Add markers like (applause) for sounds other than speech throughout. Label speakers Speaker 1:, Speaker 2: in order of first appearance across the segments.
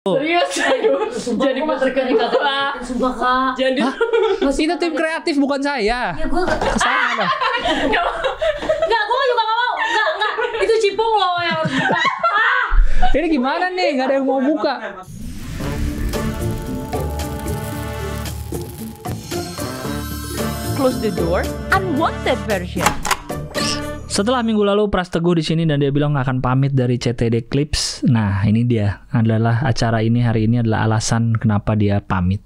Speaker 1: Serius, aduh. (laughs) jadi gue berkeringat. Sumpah kak. Jadi (laughs) masih itu tim kreatif bukan saya. Ya gue kesana. Enggak, (laughs) gue juga gak mau. Gak,
Speaker 2: gak. Itu cipung loh yang harus buka. Ah.
Speaker 1: Ini gimana nih? Gak ada yang mau buka.
Speaker 3: Close the door, unwanted version.
Speaker 1: Setelah minggu lalu Pras Teguh di sini dan dia bilang akan pamit dari CTD Clips. Nah, ini dia adalah acara ini hari ini adalah alasan kenapa dia pamit.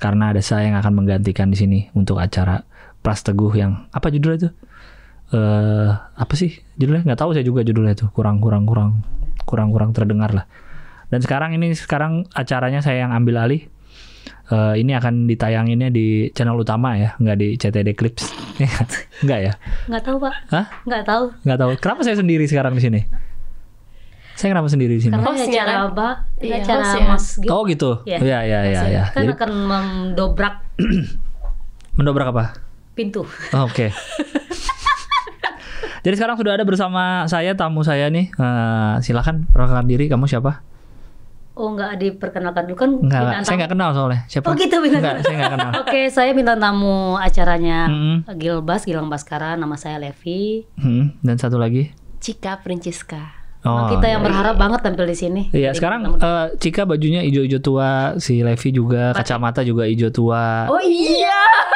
Speaker 1: Karena ada saya yang akan menggantikan di sini untuk acara Pras Teguh yang apa judulnya itu? Eh, uh, apa sih judulnya? Nggak tahu saya juga judulnya itu. Kurang kurang kurang kurang kurang terdengar lah. Dan sekarang ini sekarang acaranya saya yang ambil alih uh, ini akan ditayanginnya di channel utama ya, nggak di CTD Clips. (laughs) Ya, nggak ya? Nggak tahu, Pak. Hah? Nggak tahu. Nggak tahu. Kenapa saya sendiri sekarang di sini? Saya kenapa sendiri di sini? Karena host acara
Speaker 2: kan? Mbak, ya, iya, ya. Mas gitu. Oh
Speaker 1: gitu. Iya, iya, iya, iya. Ya, ya. Kan Jadi,
Speaker 2: akan mendobrak (clears throat) Mendobrak apa? Pintu.
Speaker 1: Oh, Oke. Okay. (laughs) Jadi sekarang sudah ada bersama saya tamu saya nih. Uh, silakan perkenalkan diri. Kamu siapa?
Speaker 2: Oh nggak diperkenalkan dulu kan Nggak, saya nggak
Speaker 1: kenal soalnya Siapa? Oh gitu bintang Nggak, saya nggak kenal
Speaker 2: (laughs) Oke okay, saya minta tamu acaranya mm-hmm. Gilbas, Gilang Baskara Nama saya Levi
Speaker 1: mm-hmm. Dan satu lagi
Speaker 3: Cika Princiska
Speaker 1: Oh, kita yang iya.
Speaker 3: berharap iya. banget tampil di sini. Iya, Jadi
Speaker 1: sekarang uh, Cika bajunya ijo-ijo tua, si Levi juga Pake. kacamata juga ijo tua. Oh
Speaker 3: iya.
Speaker 2: (laughs)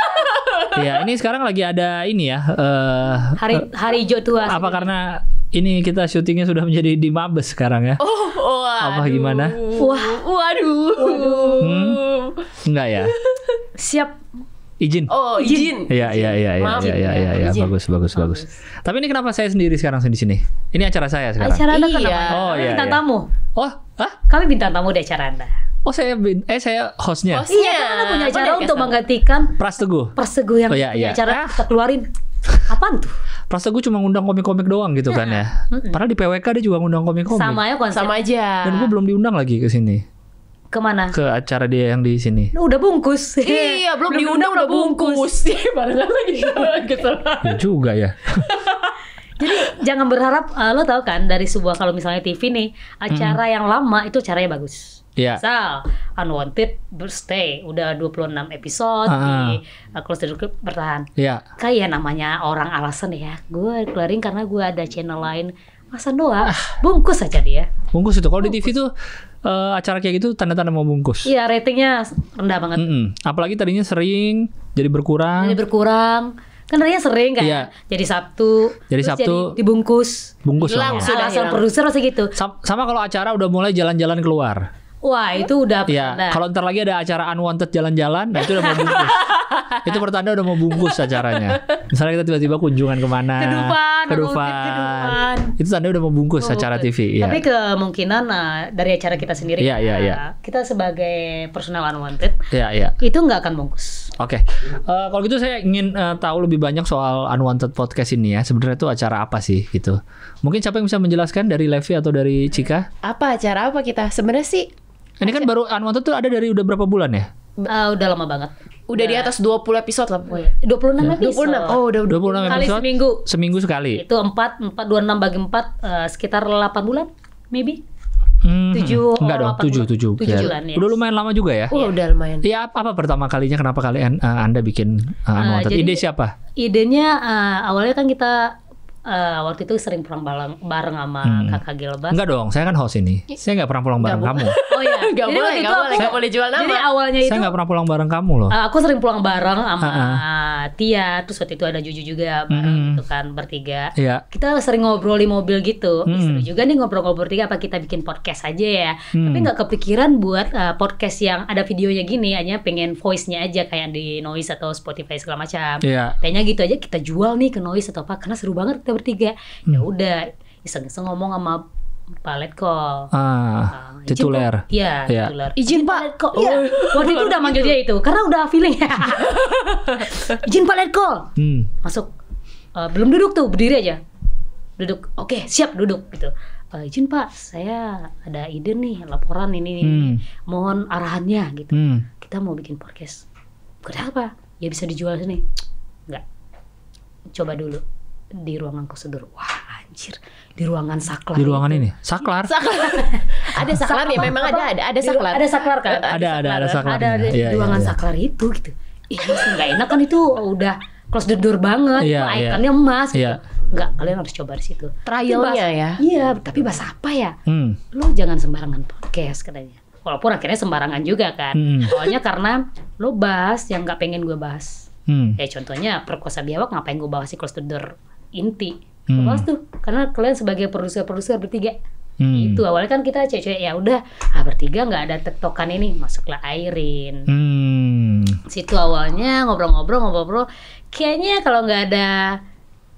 Speaker 1: Iya, ini sekarang lagi ada ini ya. Uh,
Speaker 2: hari eh, hari ijo tua. Apa sih.
Speaker 1: karena ini kita syutingnya sudah menjadi di Mabes sekarang ya?
Speaker 3: Oh, oh Apa gimana? Wah, waduh. Waduh. Hmm? Enggak ya? Siap.
Speaker 1: Izin.
Speaker 2: Oh, izin.
Speaker 1: Iya iya iya, iya, iya, iya, iya, iya, iya, iya, ya. bagus, bagus, bagus, bagus. Tapi ini kenapa saya sendiri sekarang di sini? Ini acara saya sekarang. Acara Anda iya. Oh, iya, bintang iya. tamu.
Speaker 2: Oh, hah? Kami bintang tamu di acara Anda. Oh saya bin, eh saya
Speaker 1: hostnya. Hostnya. Iya, kan punya acara untuk
Speaker 2: menggantikan Pras
Speaker 1: Teguh.
Speaker 3: Pras Teguh yang oh, iya, iya. acara ah. kita keluarin
Speaker 1: Apaan tuh? Rasa gue cuma ngundang komik-komik doang gitu kan ya. mm Padahal di PWK dia juga ngundang komik-komik. Sama
Speaker 3: ya konsep. Sama aja. Dan
Speaker 1: gue belum diundang lagi ke sini.
Speaker 2: Kemana? Ke
Speaker 1: acara dia yang di sini.
Speaker 2: Udah bungkus. (laughs) iya, belum, belum diundang udah bungkus. Barengan iya, lagi iya. gitu.
Speaker 1: ya juga ya. (laughs)
Speaker 2: Jadi jangan berharap uh, lo tau kan dari sebuah kalau misalnya TV nih acara hmm. yang lama itu caranya bagus. Yeah. Misal Unwanted Birthday udah 26 episode uh -huh. di uh, Close the Group bertahan. Yeah. Kayak namanya orang alasan ya. Gue keluarin karena gue ada channel lain masa doa ah. bungkus aja dia
Speaker 1: bungkus itu kalau di TV tuh uh, acara kayak gitu tanda-tanda mau bungkus iya
Speaker 2: ratingnya rendah
Speaker 1: banget mm -mm. apalagi tadinya sering jadi
Speaker 2: berkurang jadi berkurang kan tadinya sering kan iya. jadi Sabtu jadi Sabtu jadi dibungkus bungkus langsung alasan iya. produser masih gitu sama, sama kalau acara udah mulai jalan-jalan keluar Wah itu udah Ya,
Speaker 1: kalau ntar lagi ada acara unwanted jalan-jalan, nah itu udah mau bungkus. (laughs) itu pertanda udah mau bungkus acaranya. Misalnya kita tiba-tiba kunjungan kemana? Kedupan, kedupan. kedupan. Itu tanda udah mau bungkus oh, acara TV. Ya. Tapi
Speaker 2: kemungkinan nah, dari acara kita sendiri, ya, ya, ya. kita sebagai personal unwanted, ya, ya. itu nggak akan bungkus.
Speaker 1: Oke, okay. uh, eh, kalau gitu saya ingin uh, tahu lebih banyak soal unwanted podcast ini ya. Sebenarnya itu acara apa sih gitu? Mungkin siapa yang bisa menjelaskan dari Levi atau dari Cika?
Speaker 3: Apa acara apa kita? Sebenarnya sih
Speaker 1: ini kan baru Unwanted tuh ada dari udah berapa bulan ya?
Speaker 3: Uh, udah lama banget. Udah udah di atas 20 episode lah pokoknya. 26 iya.
Speaker 1: episode. 26. Oh, udah 26 episode. Kali seminggu. Seminggu sekali.
Speaker 2: Itu 4 4 26 bagi 4 uh, eh, sekitar 8 bulan maybe.
Speaker 1: Hmm, 7 hmm. enggak dong, 7 bulan. 7. 7 ya. bulan, yes. Udah lumayan lama juga ya? Oh, udah lumayan. Iya, apa, apa pertama kalinya kenapa kalian uh, Anda bikin uh, Unwanted? Uh, jadi, Ide siapa?
Speaker 2: Idenya uh, awalnya kan kita uh, waktu itu sering pulang bareng, bareng sama hmm. kakak Gilbert. Enggak
Speaker 1: dong, saya kan host ini. Saya nggak pernah pulang bareng kamu.
Speaker 2: Oh iya, (laughs) nggak boleh, gak boleh, saya, boleh jual nama. Jadi awalnya itu saya nggak
Speaker 1: pernah pulang bareng kamu loh. Uh,
Speaker 2: aku sering pulang bareng sama uh -uh. Tia, terus waktu itu ada Juju juga bareng mm -hmm. itu kan bertiga. Yeah. Kita sering ngobrol di mobil gitu. Mm -hmm. Seru juga nih ngobrol-ngobrol bertiga apa kita bikin podcast aja ya. Mm. Tapi nggak kepikiran buat uh, podcast yang ada videonya gini, hanya pengen voice-nya aja kayak di Noise atau Spotify segala macam. Yeah. Kayaknya gitu aja kita jual nih ke Noise atau apa karena seru banget kita bertiga ya hmm. ya udah iseng-iseng ngomong sama palet ah, ah, kok.
Speaker 1: Ah, uh, tituler. Iya,
Speaker 2: ya. tituler. Izin Pak. Kok iya. Oh. Iya. Waktu itu udah manggil dia itu karena udah feeling ya. (laughs) Izin palet kok. Hmm. Masuk. Uh, belum duduk tuh, berdiri aja. Duduk. Oke, siap duduk gitu. Uh, eh, izin Pak, saya ada ide nih laporan ini nih. Hmm. Mohon arahannya gitu. Hmm. Kita mau bikin podcast. Kenapa? Ya bisa dijual sini. Enggak. Coba dulu di ruangan prosedur wah anjir di ruangan saklar di ruangan ini saklar
Speaker 3: (laughs) ada saklar, ya memang ada
Speaker 2: ada ada saklar ada saklar kan ada ada ada, saklar ada, iya, di iya, ruangan iya. saklar itu gitu ih nggak enak kan itu oh, udah close the door banget ya, emas gitu. Enggak, kalian harus coba di situ. Trialnya ya. Iya, tapi bahasa apa ya? Hmm. Lo jangan sembarangan podcast katanya. Walaupun akhirnya sembarangan juga kan. Hmm. Soalnya karena lo bahas yang nggak pengen gue bahas. Hmm. Ya contohnya perkosa biawak ngapain gue bawa si close the door inti hmm. lepas tuh karena kalian sebagai produser-produser bertiga Hmm. Itu awalnya kan kita cewek-cewek ya udah ah bertiga nggak ada tektokan ini masuklah Airin. Hmm. Situ awalnya ngobrol-ngobrol ngobrol-ngobrol kayaknya kalau nggak ada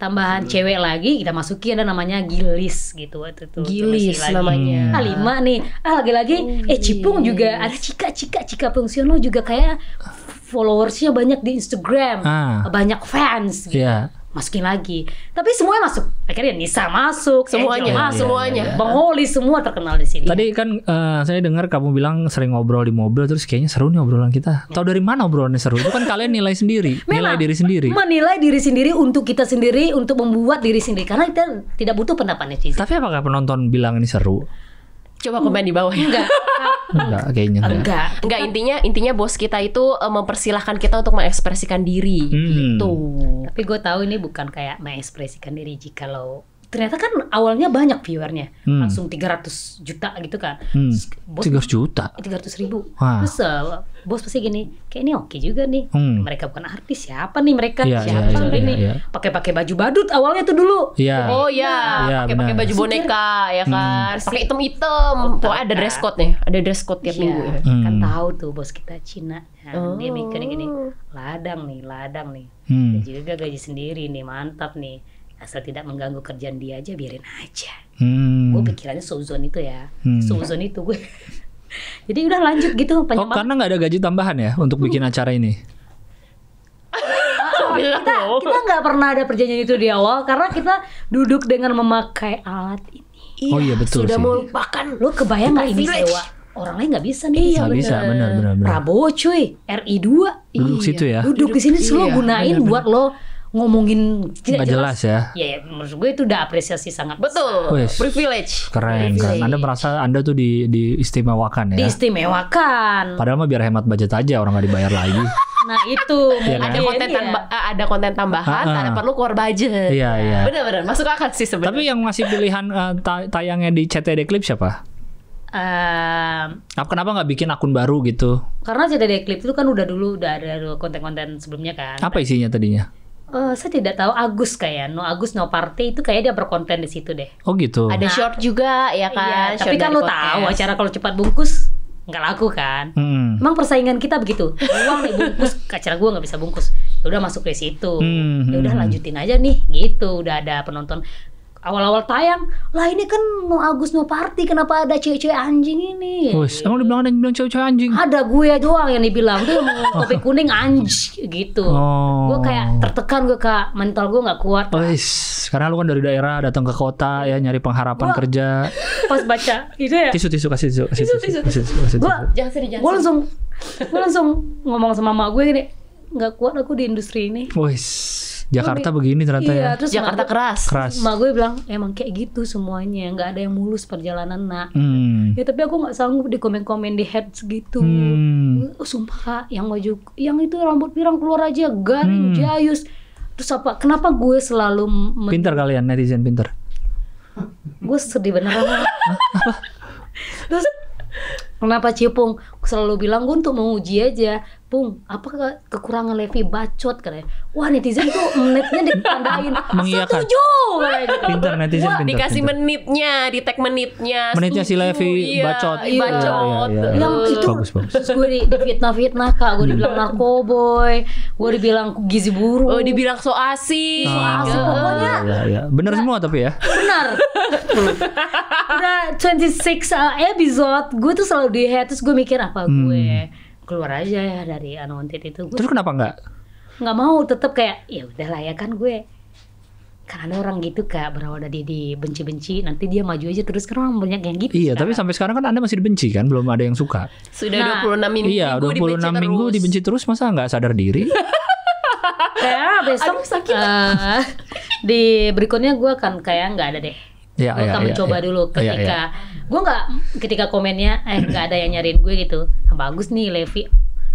Speaker 2: tambahan hmm. cewek lagi kita masukin ada namanya Gilis gitu waktu itu. Gilis lagi.
Speaker 3: namanya. Hmm. Ah lima
Speaker 2: nih. Ah lagi-lagi oh, eh Cipung juga ada Cika Cika Cika Fungsional juga kayak followersnya banyak di Instagram, ah. banyak fans. Gitu. Yeah masukin lagi. Tapi semuanya masuk. Akhirnya Nisa masuk, iya, semuanya iya, masuk, semuanya. Bang Holly semua terkenal di sini.
Speaker 1: Tadi kan uh, saya dengar kamu bilang sering ngobrol di mobil terus kayaknya seru nih obrolan kita. Tahu dari mana obrolannya seru? Itu kan kalian nilai sendiri, (laughs) nilai diri sendiri.
Speaker 2: Menilai diri sendiri untuk kita sendiri, untuk membuat diri sendiri karena kita tidak butuh pendapat
Speaker 3: netizen.
Speaker 1: Tapi apakah penonton bilang ini seru?
Speaker 3: Coba komen di bawah ya. Enggak.
Speaker 1: enggak kayaknya enggak. Enggak.
Speaker 3: Enggak intinya intinya bos kita itu e, mempersilahkan kita untuk mengekspresikan diri hmm. gitu. Tapi gue tahu ini bukan kayak mengekspresikan diri jika lo
Speaker 2: ternyata kan awalnya banyak viewernya hmm. langsung 300 juta gitu kan
Speaker 3: hmm. bos, 300
Speaker 1: juta
Speaker 2: 300 ribu Wah. terus uh, bos pasti gini kayak ini oke juga nih hmm. mereka bukan
Speaker 3: artis siapa nih mereka ya, siapa iya, ya, ini ya, ya. pakai-pakai baju badut awalnya tuh dulu ya. oh ya, ya pakai-pakai baju boneka ya hmm. kan hmm. pakai hitam-hitam oh, ada dress code nih ada dress code tiap ya. minggu ya. Hmm. kan tahu tuh bos
Speaker 2: kita Cina
Speaker 3: oh. dia mikir gini
Speaker 2: oh. ladang nih ladang nih hmm. Dan juga gaji sendiri nih mantap nih asal tidak mengganggu kerjaan dia aja biarin aja hmm. gue pikirannya suzon itu ya hmm. suzon itu gue (laughs)
Speaker 1: jadi udah lanjut gitu penyemang. oh karena nggak ada gaji tambahan ya untuk hmm. bikin acara ini (laughs)
Speaker 3: kita
Speaker 2: iya, kita nggak pernah ada perjanjian itu di awal karena kita duduk dengan memakai alat ini oh iya betul sudah mau melupakan lo kebayang nggak ini sewa orang lain nggak bisa nih. Iya, bisa, benar,
Speaker 1: benar, Prabowo
Speaker 2: cuy, RI 2 Duduk iya. situ ya. Duduk, di sini iya, gunain bener, buat lo ngomongin tidak jelas, jelas ya. Ya, menurut gue itu udah apresiasi sangat betul. Wish, privilege.
Speaker 1: Keren, kan? privilege. keren. Anda merasa Anda tuh di diistimewakan ya.
Speaker 3: Diistimewakan.
Speaker 1: Padahal mah biar hemat budget aja orang gak dibayar lagi. (laughs)
Speaker 3: Nah itu iya kan? ya, kan? ada konten tamba, ya. ada konten tambahan, uh, uh. ada perlu keluar budget. Iya iya. Benar-benar masuk akal sih sebenarnya.
Speaker 1: Tapi yang masih pilihan uh, tayangnya di CTD Clip siapa?
Speaker 2: Um,
Speaker 1: kenapa nggak bikin akun baru gitu?
Speaker 2: Karena CTD Clip itu kan udah dulu udah ada konten-konten sebelumnya kan. Apa
Speaker 1: isinya tadinya?
Speaker 2: Uh, saya tidak tahu Agus kayak No Agus No Party itu kayak dia berkonten di situ deh. Oh gitu. Ada nah, short juga ya iya, kan. Iya, tapi kan lo tahu acara kalau cepat bungkus nggak laku kan. Hmm. Emang persaingan kita begitu. Uang nih bungkus acara gue nggak bisa bungkus. Ya udah masuk ke situ. Hmm. Ya udah lanjutin aja nih gitu. Udah ada penonton awal-awal tayang lah ini kan no Agus no Party kenapa ada cewek-cewek anjing ini Wes, emang bilang ada yang bilang cewek-cewek anjing ada gue doang yang dibilang tuh (laughs) topi kuning anjing gitu oh. gue kayak tertekan gue kak mental gue nggak kuat
Speaker 1: Wes, karena lu kan dari daerah datang ke kota ya nyari pengharapan gua, kerja
Speaker 2: (laughs) pas baca itu ya tisu
Speaker 1: tisu kasih tisu kasih tisu, tisu, tisu, tisu, tisu. gue
Speaker 2: jangan sedih gue langsung gue langsung ngomong sama mama gue gini nggak kuat aku di industri ini
Speaker 1: Wes Jakarta Lebih, begini ternyata iya, ya. Terus Jakarta gue, keras. Keras. Mak gue
Speaker 2: bilang emang kayak gitu semuanya, nggak ada yang mulus perjalanan nak. Hmm. Ya tapi aku nggak sanggup di komen-komen di head segitu. Hmm. Oh, sumpah yang baju, yang itu rambut pirang keluar aja garing hmm. jayus. Terus apa? Kenapa gue selalu
Speaker 1: pinter kalian ya, netizen pinter?
Speaker 2: gue sedih beneran. Terus kenapa cipung? selalu bilang gue untuk menguji aja Pung, apa ke kekurangan Levi bacot
Speaker 3: ya? Wah netizen tuh menitnya ditandain. (laughs) Setuju. Gitu.
Speaker 1: Pintar netizen Wah, pintar. Dikasih pinter.
Speaker 3: menitnya, di tag menitnya. Menitnya setuju, si Levi iya, bacot. Iya, bacot. Iya, iya, iya. Yang itu bagus, bagus. gue di, di fitnah fitnah kak. Gue dibilang iya. narkoboy. Gue dibilang
Speaker 2: gizi buruk. Oh, dibilang
Speaker 3: so asik. So asik iya, pokoknya. Iya,
Speaker 1: iya. iya bener nah, semua tapi ya. Bener.
Speaker 2: (laughs) Udah 26 uh, episode. Gue tuh selalu di head. Terus gue mikir, apa hmm. gue keluar aja ya dari unwanted itu. Gue Terus kenapa nggak? Nggak mau, tetap kayak ya udahlah ya kan gue karena ada orang gitu kak berawal dari dibenci-benci nanti dia maju aja terus kan orang banyak yang gitu iya sekarang. tapi sampai
Speaker 1: sekarang kan anda masih dibenci kan belum ada yang suka sudah nah, 26 minggu iya 26 dibenci minggu dibenci terus masa nggak sadar diri
Speaker 2: kayak (laughs) besok Aduh, sakit. Uh, di berikutnya gue akan kayak nggak ada deh
Speaker 1: ya, gue ya, akan ya, mencoba ya. dulu iya, iya. ketika ya,
Speaker 2: ya gue nggak ketika komennya eh nggak ada yang nyariin gue gitu nah, bagus nih Levi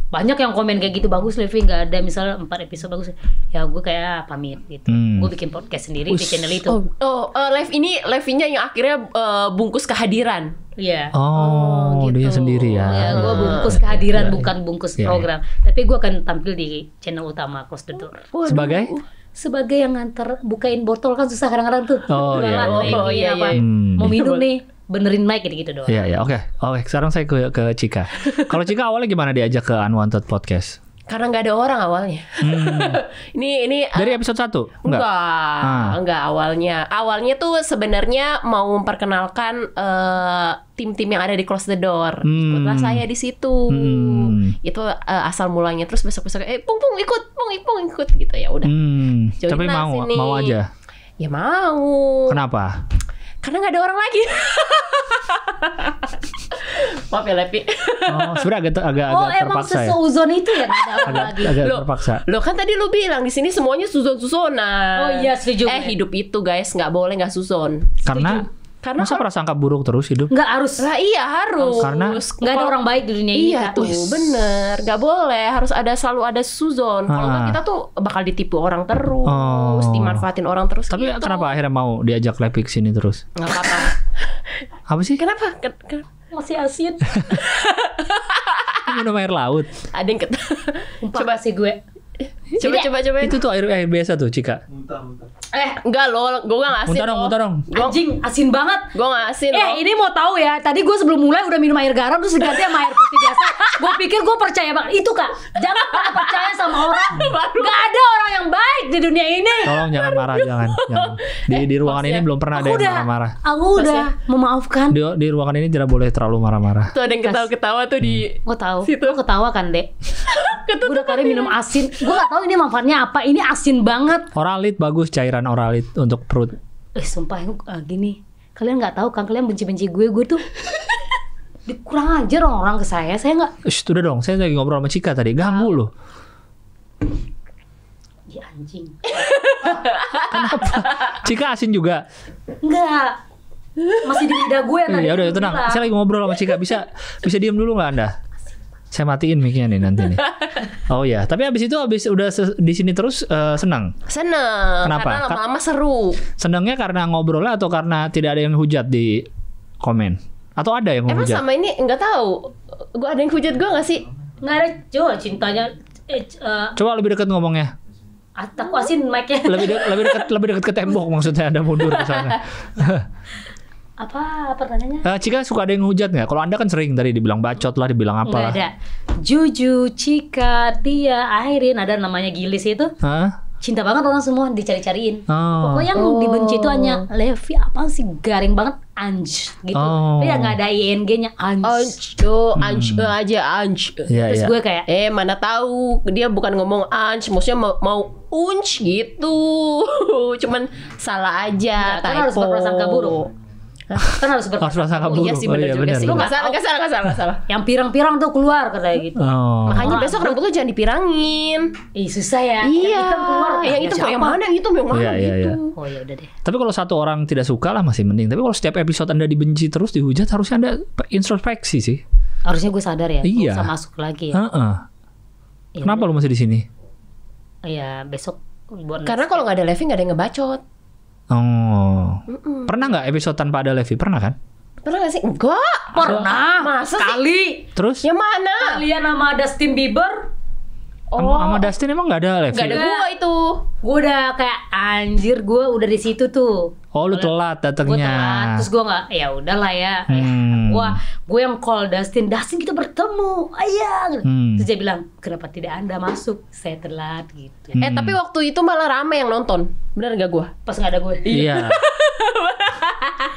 Speaker 2: banyak yang komen kayak gitu bagus Levi nggak ada misal empat
Speaker 3: episode bagus ya gue kayak ah, pamit gitu hmm. gue bikin podcast sendiri Ush. di channel itu oh, oh uh, eh, live ini live-nya yang akhirnya uh, bungkus kehadiran Iya. Yeah.
Speaker 1: Oh, oh gitu. dia sendiri ya. Ya, gue ah. bungkus kehadiran yeah, iya. bukan bungkus yeah, iya. program.
Speaker 3: Tapi gue akan tampil di channel utama
Speaker 2: Close the Door. Waduh. Sebagai? Sebagai yang nganter bukain botol kan susah kadang-kadang tuh. Oh, iya. Yeah. Oh,
Speaker 3: iya, iya. Ya, hmm. Mau minum iya, nih benerin mic gitu, -gitu doang. Iya,
Speaker 1: iya, oke. Okay. Oke, okay, sekarang saya ke, ke Cika. (laughs) Kalau Cika awalnya gimana diajak ke Unwanted Podcast?
Speaker 3: Karena nggak ada orang awalnya. Hmm. (laughs) ini ini
Speaker 1: dari episode 1? Enggak. Enggak, ah.
Speaker 3: enggak awalnya. Awalnya tuh sebenarnya mau memperkenalkan uh, tim-tim yang ada di Close the Door. Hmm. Ikutlah saya di situ. Hmm. Itu uh, asal mulanya terus besok-besok eh pung pung ikut, pung pung ikut gitu ya udah.
Speaker 1: Hmm. Tapi mau sini. mau aja.
Speaker 3: Ya mau. Kenapa? karena nggak ada orang lagi maaf ya Lepi
Speaker 1: oh sudah agak agak oh, agak emang sesuzon
Speaker 3: ya? itu ya nggak ada orang agak, lagi agak lo, terpaksa lo kan tadi lo bilang di sini semuanya susun-susunan. oh iya setuju eh hidup itu guys nggak boleh nggak susun.
Speaker 1: karena karena Masa pernah prasangka buruk terus hidup? Nggak
Speaker 3: harus. Lah iya harus. Karena nggak ada orang baik di dunia iya, ini. Iya tuh, bener. Nggak boleh. Harus ada selalu ada suzon. Kalau ah. kita tuh bakal ditipu orang terus, oh. dimanfaatin orang terus. Tapi gitu. kenapa
Speaker 1: akhirnya mau diajak lepik sini terus? Nggak apa-apa. (laughs) Apa sih? Kenapa?
Speaker 3: Ken kenapa? Masih asin.
Speaker 1: (laughs) Minum air laut.
Speaker 3: Ada yang ket... Coba sih gue. Eh, Coba coba coba. Itu tuh
Speaker 1: air air biasa tuh, Cika. Muntah, muntah.
Speaker 3: Eh, enggak lo, gue gak asin. Muntah dong, muntah dong. Anjing, asin banget. Gue gak asin. Eh, ini mau tahu ya. Tadi gue sebelum mulai udah minum air garam terus diganti sama air putih biasa. Gue pikir gue percaya banget. Itu kak, jangan percaya sama orang. (laughs) Gak ada orang yang baik di dunia ini.
Speaker 1: Tolong jangan marah, jangan. jangan. (laughs) Di di ruangan ini belum pernah ada yang marah-marah. Aku udah memaafkan. Di, di ruangan ini tidak boleh terlalu marah-marah.
Speaker 3: Tuh ada yang ketawa-ketawa
Speaker 2: tuh di. Gue tahu. Situ ketawa kan dek. (laughs) Gue Udah kali minum asin. Gue gak tahu ini manfaatnya apa. Ini asin banget.
Speaker 1: Oralit bagus cairan oralit untuk perut.
Speaker 2: Eh sumpah aku uh, eh, gini. Kalian nggak tahu kan kalian benci-benci gue. Gue tuh (laughs) kurang ajar orang-orang ke saya. Saya nggak.
Speaker 1: Sudah sudah dong. Saya lagi ngobrol sama Cika tadi. Ganggu loh. Di anjing. Kenapa? Cika asin juga.
Speaker 2: Enggak masih di lidah gue tadi. Ya udah tenang. Saya lagi
Speaker 1: ngobrol sama Cika. Bisa bisa diam dulu nggak Anda? Saya matiin mic nih nanti nih. (laughs) Oh ya, tapi habis itu habis udah di sini terus uh, senang.
Speaker 3: Senang. Kenapa? Karena lama-lama
Speaker 1: seru. Senangnya karena ngobrol atau karena tidak ada yang hujat di komen? Atau ada yang Emang hujat?
Speaker 3: Emang sama ini nggak tahu.
Speaker 2: Gue ada yang hujat gue nggak sih? Nggak ada. Coba cintanya. Eh, uh...
Speaker 1: Coba lebih dekat ngomongnya.
Speaker 2: asin mic-nya. Lebih lebih dekat
Speaker 1: lebih dekat ke tembok maksudnya ada mundur ke sana.
Speaker 2: (laughs) apa pertanyaannya?
Speaker 1: Uh, Cika suka ada yang hujat nggak? Kalau anda kan sering tadi dibilang bacot lah, dibilang apa lah. ada.
Speaker 2: Juju, Cika, Tia, Airin, ada namanya Gilis itu. Hah? Cinta banget orang semua dicari-cariin.
Speaker 1: Oh. Pokoknya
Speaker 2: yang oh. dibenci itu hanya oh. Levi
Speaker 3: apa sih garing banget anj gitu. Oh. Tapi nggak ada ing-nya anj. Anj, oh, anj hmm. Eh, aja anj. Yeah, Terus yeah. gue kayak eh mana tahu dia bukan ngomong anj, maksudnya mau, mau unj gitu. (laughs) Cuman salah aja. Nggak, kan harus berprasangka buruk
Speaker 2: kan harus berprasangka buruk. Iya sih benar oh, iya, juga bener, sih. Bener. nggak salah,
Speaker 3: nggak salah, nggak salah, salah. Yang pirang-pirang tuh keluar katanya gitu. Oh. Makanya oh, besok rambut lu jangan dipirangin. Ih, susah ya. Iya. Yang hitam keluar. Yang ya, hitam kok yang mana yang hitam yang mana iya, gitu. Iya, iya. Gitu. Oh ya udah
Speaker 1: deh. Tapi kalau satu orang tidak suka lah masih mending. Tapi kalau setiap episode Anda dibenci terus dihujat harusnya Anda introspeksi sih.
Speaker 3: Harusnya
Speaker 2: gue sadar ya. Iya. Gak usah masuk lagi ya. Uh -uh.
Speaker 1: Kenapa lu masih di sini?
Speaker 2: Iya, besok Karena kalau nggak ada Levi
Speaker 3: nggak ada yang ngebacot.
Speaker 1: Oh. Mm-mm. Pernah nggak episode tanpa ada Levi? Pernah kan?
Speaker 3: Pernah gak sih? Enggak. Pernah. Masa Sekali. Sih? Terus? Ya mana? Kalian sama Dustin Bieber?
Speaker 1: Oh. Sama Dustin emang gak ada Levi? Gak ada gue
Speaker 2: itu. Gue udah kayak anjir gue udah di situ tuh. Oh lu
Speaker 1: telat datangnya. Gue telat, terus gue
Speaker 2: nggak, ya udahlah ya. ya
Speaker 1: hmm. Wah,
Speaker 2: gue yang call Dustin, Dustin kita bertemu, ayang. Hmm. Terus dia bilang, kenapa tidak anda masuk? Saya telat gitu. Hmm. Eh tapi
Speaker 3: waktu itu malah rame yang nonton, benar nggak gue? Pas nggak ada gue. Iya. (laughs)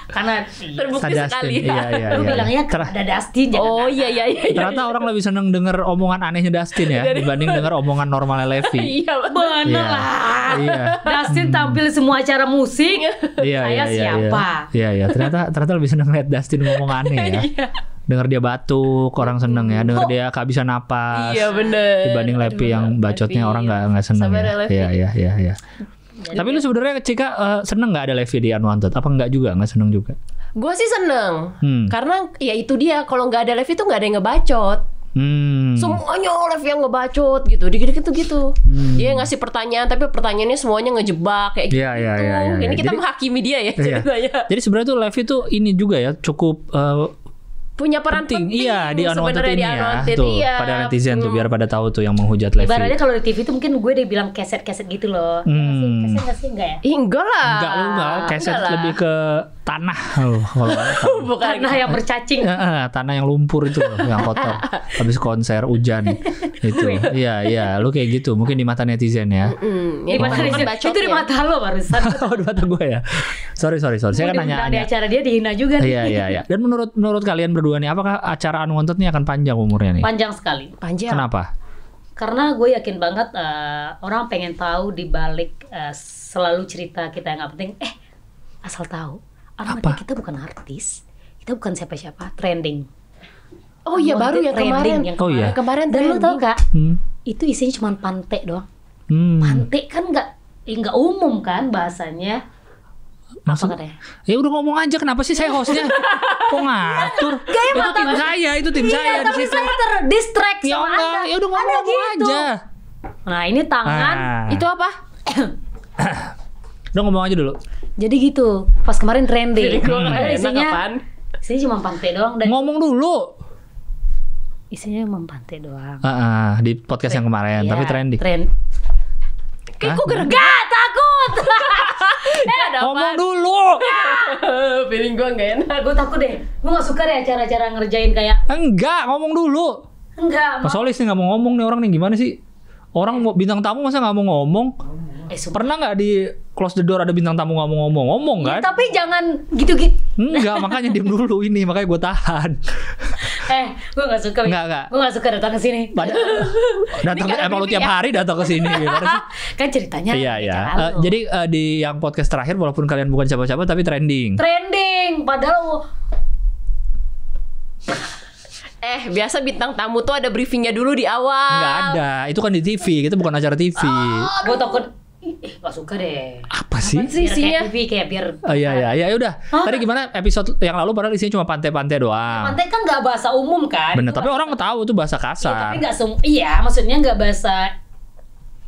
Speaker 3: Karena terbukti Dustin. sekali. Iya, iya, iya. Lu iya, iya. bilang ya Ter ada Dustin. Oh iya, iya
Speaker 1: iya Ternyata iya. orang lebih seneng denger omongan anehnya Dustin ya dibanding denger omongan normalnya Levi.
Speaker 2: iya benar. Bener lah. Iya. Dustin tampil semua acara musik. Iya, iya saya iya, iya, iya, siapa?
Speaker 1: Iya, iya. Ternyata ternyata lebih seneng lihat Dustin ngomong aneh ya. Dengar dia batuk, orang seneng ya. Dengar dia kehabisan napas. Iya bener. Dibanding Lepi yang bacotnya Lepi. orang nggak nggak seneng Sampai ya. ya iya, iya, iya, iya. Tapi lu sebenarnya Cika uh, seneng nggak ada Levi di Unwanted? Apa nggak juga? Nggak seneng juga?
Speaker 3: Gue sih seneng, hmm. karena ya itu dia. Kalau nggak ada Levi tuh nggak ada yang ngebacot. Hmm. Semuanya Olive yang ngebacot gitu, dikit-dikit tuh gitu. Hmm. Dia ngasih pertanyaan, tapi pertanyaannya semuanya ngejebak kayak yeah, gitu. Yeah, yeah, yeah, yeah. Ini iya. kita Jadi, menghakimi dia ya (laughs) iya. ceritanya.
Speaker 1: Jadi sebenarnya tuh Olive itu ini juga ya cukup uh,
Speaker 3: punya peran penting, penting iya di
Speaker 1: unwanted ini ya tuh iya. pada netizen hmm. tuh biar pada tahu tuh yang menghujat Levi. Ibaratnya
Speaker 2: kalau di TV tuh mungkin gue udah bilang keset-keset gitu loh. Iya
Speaker 1: hmm. Keset
Speaker 2: keset enggak ya? Enggak lah. Enggak lu enggak, keset enggak lebih
Speaker 1: ke tanah oh, kalau
Speaker 2: (laughs) bukan tanah yang bercacing
Speaker 1: uh, tanah yang lumpur itu yang kotor (laughs) habis konser hujan itu iya iya lu kayak gitu mungkin di mata netizen ya
Speaker 3: mm-hmm. di mata netizen itu di ya. mata lo barusan (laughs) oh di mata gue ya
Speaker 1: sorry sorry sorry saya kan nanya di
Speaker 2: acara dia dihina juga iya iya iya
Speaker 1: dan menurut menurut kalian berdua nih apakah acara anu unwanted ini akan panjang umurnya nih
Speaker 2: panjang sekali panjang kenapa karena gue yakin banget uh, orang pengen tahu di balik uh, selalu cerita kita yang nggak penting eh asal tahu apa? kita bukan artis, kita bukan siapa-siapa, trending.
Speaker 3: Oh iya baru ya kemarin.
Speaker 2: Yang kemarin. Oh iya. Kemarin dan trending. tau kak, hmm. itu isinya cuma pantek doang. Hmm. pantek kan nggak eh, nggak eh, umum kan bahasanya. Maksudnya? ya udah ngomong aja kenapa
Speaker 3: sih saya hostnya (laughs)
Speaker 1: kok ngatur
Speaker 2: Gaya
Speaker 3: itu tim saya itu tim iya, saya tapi saya
Speaker 2: terdistract ya sama anda ya udah ngomong, ngomong gitu. aja nah ini tangan ah. itu apa (coughs)
Speaker 1: (coughs) udah ngomong aja dulu
Speaker 2: jadi gitu. Pas kemarin trendy. Hmm. Isinya Isinya cuma pantai doang dan ngomong dulu. Isinya cuma pantai doang.
Speaker 1: Uh, uh, di podcast yang kemarin, iya, tapi trendy. Trend.
Speaker 2: Kayak gue takut. (laughs) eh, ngomong dulu. (laughs) Feeling gue gak enak. Gue takut deh. Gue gak suka deh acara-acara ngerjain kayak. Enggak, ngomong dulu. Enggak. Mas
Speaker 1: Olis nih gak mau ngomong nih orang nih gimana sih? Orang bintang tamu masa gak mau ngomong? Iya, Pernah nggak di close the door ada bintang tamu ngomong-ngomong ngomong iya, kan? Ya, tapi jangan gitu-gitu. Enggak, (laughs) makanya diem dulu ini, makanya gue tahan.
Speaker 2: eh, gue gak suka. Enggak, enggak. Gue gak suka datang ke sini. (laughs) datang kan emang lu tiap ya. hari datang ke sini (laughs) kan ceritanya. Iya,
Speaker 1: iya. Uh, jadi uh, di yang podcast terakhir walaupun kalian bukan siapa-siapa tapi trending.
Speaker 3: Trending, padahal Eh, biasa bintang tamu tuh ada briefingnya dulu di awal. Nggak
Speaker 1: ada, itu kan di TV, itu bukan acara TV. Oh,
Speaker 3: gue takut Eh, gak suka deh.
Speaker 1: Apa sih? Apa sih
Speaker 3: isinya? Kayak, kayak biar.
Speaker 2: Oh, iya
Speaker 1: iya iya udah. Hah? Tadi gimana episode yang lalu padahal isinya cuma pantai-pantai doang.
Speaker 2: Pantai kan gak bahasa umum kan. Bener,
Speaker 1: tapi orang orang tahu itu bahasa kasar. Iya, tapi
Speaker 2: gak iya, maksudnya gak bahasa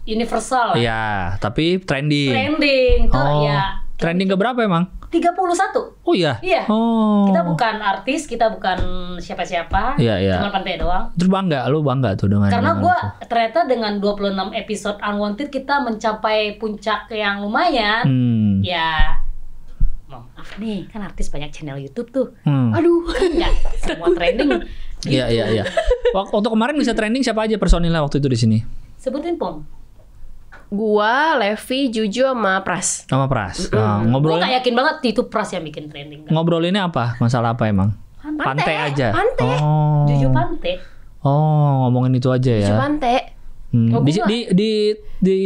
Speaker 2: universal.
Speaker 1: Iya, tapi trending.
Speaker 2: Trending. Tuh oh. ya
Speaker 1: Trending ke berapa emang?
Speaker 2: 31. Oh iya. Iya. Oh. Kita bukan artis, kita bukan siapa-siapa. Iya, iya. Cuma pantai doang.
Speaker 1: Terus bangga, lu bangga tuh dengan Karena gua
Speaker 2: ternyata dengan 26 episode Unwanted kita mencapai puncak yang lumayan. Hmm. Ya. Maaf nih, kan artis banyak channel YouTube tuh. Hmm. Aduh, ya, semua trending. Iya, iya, iya.
Speaker 1: (laughs) Waktu kemarin bisa trending siapa aja personilnya waktu itu di sini?
Speaker 3: Sebutin, Pom gua, Levi, Juju sama Pras.
Speaker 1: Sama Pras. Mm. Nah, ngobrol. Gua gak
Speaker 3: yakin banget itu Pras yang bikin trending.
Speaker 1: Kan? Ngobrol ini apa? Masalah apa emang?
Speaker 3: Pantai, pantai aja. Pantai.
Speaker 2: Oh. Juju
Speaker 3: pantai.
Speaker 1: Oh, ngomongin itu aja ya. Juju pantai.
Speaker 2: Hmm. Oh, di, di, di
Speaker 1: di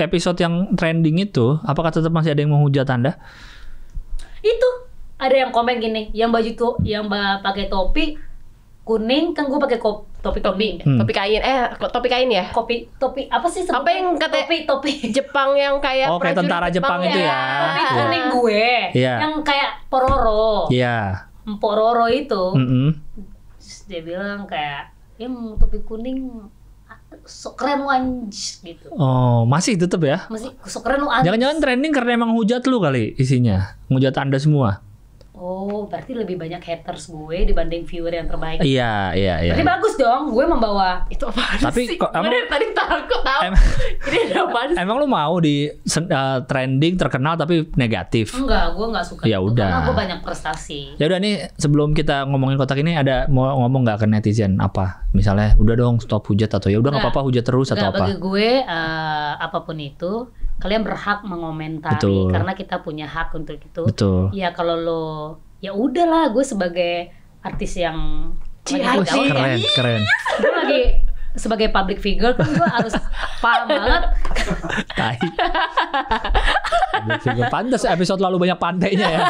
Speaker 1: episode yang trending itu, apakah tetap masih ada yang menghujat Anda?
Speaker 2: Itu ada yang komen gini, yang baju tuh yang pakai topi kuning kan gue
Speaker 3: pakai kop, topi topi hmm. topi kain eh topi kain ya kopi topi apa sih apa yang kata topi topi (laughs) Jepang yang kayak oh kayak tentara Jepang, Jepang ya? itu ya, ya. topi ya. gue yeah. yang
Speaker 2: kayak pororo Iya yeah. pororo itu mm -hmm. dia bilang kayak ya topi kuning sok keren lu gitu.
Speaker 1: Oh, masih tetep ya?
Speaker 2: Masih sok keren lu Jangan-jangan trending
Speaker 1: karena emang hujat lu kali isinya. Hujat Anda semua.
Speaker 2: Oh, berarti lebih banyak haters gue dibanding viewer yang terbaik. Iya, iya, iya. Tapi bagus dong, gue membawa itu apa
Speaker 1: Tapi Kok, emang, gue dari
Speaker 2: tadi takut tahu. Em, ini apa
Speaker 1: sih? Emang lu mau di uh, trending terkenal tapi negatif? Enggak,
Speaker 2: gue gak suka. Ya
Speaker 1: udah. Karena gue banyak prestasi. Ya udah nih, sebelum kita ngomongin kotak ini ada mau ngomong nggak ke netizen apa? Misalnya, udah dong stop hujat atau ya udah nggak apa-apa hujat terus enggak, atau apa? Bagi
Speaker 2: gue uh, apapun itu kalian berhak mengomentari Betul. karena kita punya hak untuk itu. Betul. Ya kalau lo ya udahlah gue sebagai artis yang Cihaji. Ya. keren ya. keren. Gue lagi sebagai public figure kan gue harus paham banget. Tai.
Speaker 1: Pantas episode lalu banyak pantainya ya.